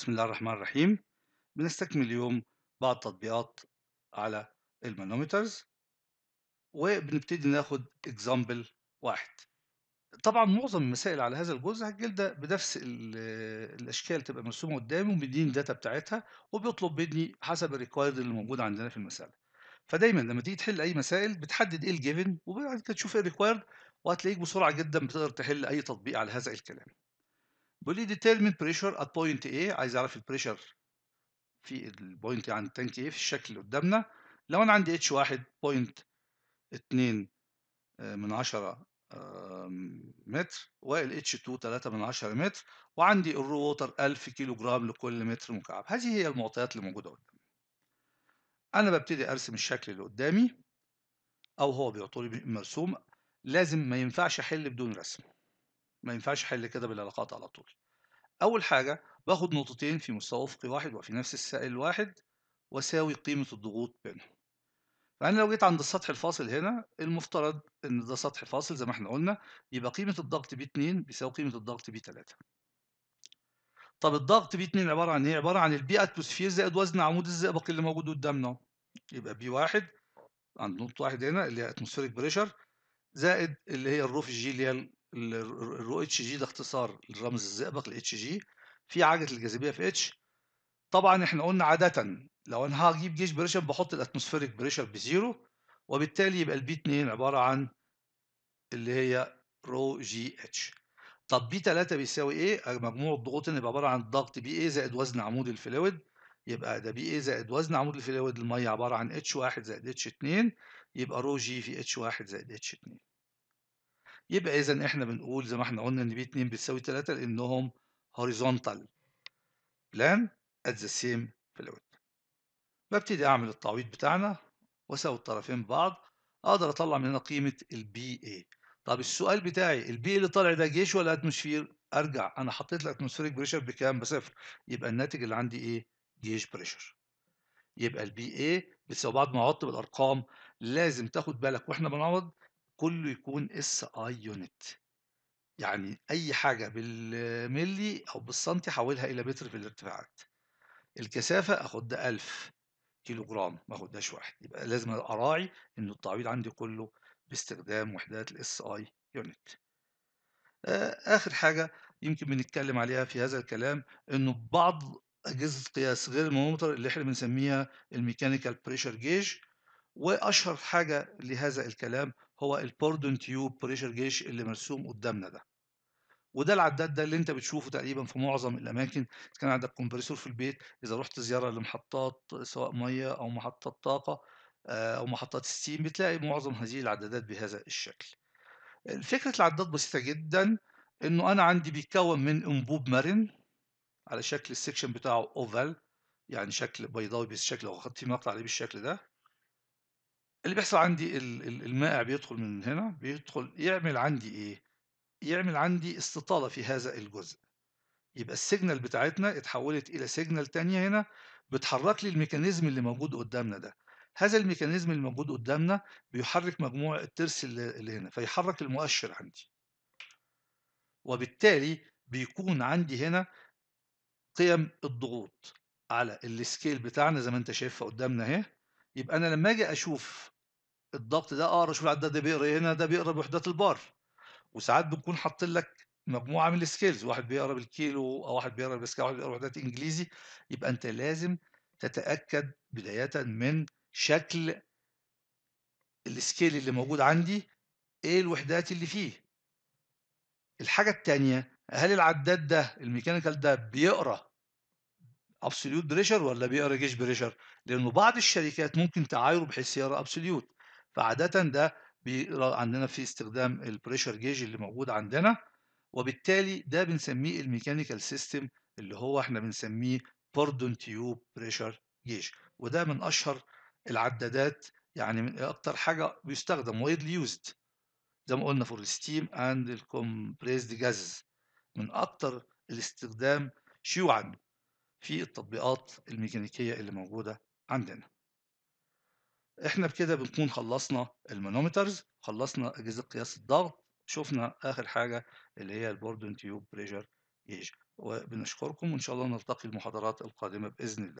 بسم الله الرحمن الرحيم بنستكمل اليوم بعض تطبيقات على المانومترز وبنبتدي ناخد اكزامبل واحد طبعا معظم المسائل على هذا الجزء هتجلدها بنفس الاشكال تبقى مرسومه قدامي وبيديني الداتا بتاعتها وبيطلب مني حسب الريكوايرد اللي موجود عندنا في المساله فدايما لما تيجي تحل اي مسائل بتحدد ايه الجيفن وبعد كده تشوف ايه الريكوايرد وهتلاقيك بسرعه جدا بتقدر تحل اي تطبيق على هذا الكلام بيقول determine pressure at point A عايز اعرف البريشر في البوينت عند التانك A في الشكل اللي قدامنا لو انا عندي h واحد بوينت اتنين آه، من عشرة متر والاتش 2 3 من 10 متر وعندي الرو ووتر 1000 كيلو جرام لكل متر مكعب هذه هي المعطيات اللي موجوده قدامي انا ببتدي ارسم الشكل اللي قدامي او هو بيعطوني مرسوم لازم ما ينفعش احل بدون رسم ما ينفعش حل كده بالعلاقات على طول أول حاجة باخد نقطتين في مستوى أفقي واحد وفي نفس السائل الواحد وساوي قيمة الضغوط بينهم فأنا لو جيت عند السطح الفاصل هنا المفترض إن ده سطح فاصل زي ما احنا قلنا يبقى قيمة الضغط بي 2 بيساوي قيمة الضغط بي 3 طب الضغط بي 2 عبارة عن إيه؟ عبارة عن البي أتموسفير زائد وزن عمود الزئبق اللي موجود قدامنا يبقى بي 1 عند نقطة واحد هنا اللي هي اتموسفيريك بريشر زائد اللي هي الروف جي اللي هي الرو اتش جي ده اختصار الرمز الزئبق الاتش جي في عجله الجاذبيه في اتش طبعا احنا قلنا عاده لو انا هجيب جيش بريشر بحط الاتموسفيريك بريشر بزيرو وبالتالي يبقى البي 2 عباره عن اللي هي رو جي اتش طب بي 3 بيساوي ايه مجموع الضغوط هنا يبقى عباره عن الضغط بي اي زائد وزن عمود الفلويد يبقى ده بي اي زائد وزن عمود الفلويد الميه عباره عن اتش 1 زائد اتش 2 يبقى رو جي في اتش واحد زائد اتش اتنين يبقى إذا إحنا بنقول زي ما إحنا قلنا إن بي اتنين بتساوي تلاتة لأنهم هوريزونتال بلان ات ذا سيم فلويد ببتدي أعمل التعويض بتاعنا وأساوي الطرفين ببعض أقدر أطلع من هنا قيمة البي اي طب السؤال بتاعي البي اللي طالع ده جيش ولا اتموسفير؟ ارجع انا حطيت الاتموسفيريك بريشر بكام؟ بصفر يبقى الناتج اللي عندي ايه؟ جيش بريشر. يبقى البي اي بتساوي بعد ما اعط بالارقام لازم تاخد بالك واحنا بنعوض كله يكون اس اي يونت يعني اي حاجه بالملي او بالسنتي حولها الى متر في الارتفاعات الكثافه اخد ده 1000 كيلو جرام ما اخدهاش واحد يبقى لازم اراعي ان التعويض عندي كله باستخدام وحدات الاس اي يونت آه، اخر حاجه يمكن بنتكلم عليها في هذا الكلام انه بعض اجهزه قياس غير المومتر اللي احنا بنسميها الميكانيكال بريشر جيج واشهر حاجه لهذا الكلام هو البوردون تيوب بريشر جيش اللي مرسوم قدامنا ده وده العداد ده اللي انت بتشوفه تقريبا في معظم الاماكن كان عندك كومبريسور في البيت اذا رحت زياره لمحطات سواء ميه او محطات طاقه آه، او محطات ستيم بتلاقي معظم هذه العدادات بهذا الشكل فكره العداد بسيطه جدا انه انا عندي بيتكون من انبوب مرن على شكل السكشن بتاعه اوفال يعني شكل بيضاوي بس شكل او خط مقطع عليه بالشكل ده اللي بيحصل عندي المائع بيدخل من هنا بيدخل يعمل عندي ايه يعمل عندي استطالة في هذا الجزء يبقى السيجنال بتاعتنا اتحولت الى سيجنال تانية هنا بتحرك لي الميكانيزم اللي موجود قدامنا ده هذا الميكانيزم اللي موجود قدامنا بيحرك مجموع الترس اللي هنا فيحرك المؤشر عندي وبالتالي بيكون عندي هنا قيم الضغوط على السكيل بتاعنا زي ما انت شايفها قدامنا اهي يبقى انا لما اجي اشوف الضغط ده اقرا آه، شوف العداد ده بيقرا إيه هنا ده بيقرا بوحدات البار وساعات بتكون حاطين لك مجموعه من السكيلز واحد بيقرا بالكيلو او واحد بيقرا بالسكيل واحد بيقرا وحدات انجليزي يبقى انت لازم تتاكد بدايه من شكل السكيل اللي موجود عندي ايه الوحدات اللي فيه الحاجه الثانيه هل العداد ده الميكانيكال ده بيقرا ابسوليوت بريشر ولا بيقرا جيش بريشر لانه بعض الشركات ممكن تعايره بحيث يقرا ابسوليوت فعادة ده عندنا في استخدام البريشر جيج اللي موجود عندنا وبالتالي ده بنسميه الميكانيكال سيستم اللي هو احنا بنسميه بوردون تيوب بريشر جيج وده من اشهر العدادات يعني من اكتر حاجه بيستخدم وايدلي يوزد زي ما قلنا فور الستيم اند الكومبريسد جازز من اكتر الاستخدام شيوعا في التطبيقات الميكانيكيه اللي موجوده عندنا احنا بكده بنكون خلصنا المانومترز خلصنا اجهزه قياس الضغط شفنا اخر حاجه اللي هي البوردن تيوب بريشر جيج وبنشكركم وان شاء الله نلتقي المحاضرات القادمه باذن الله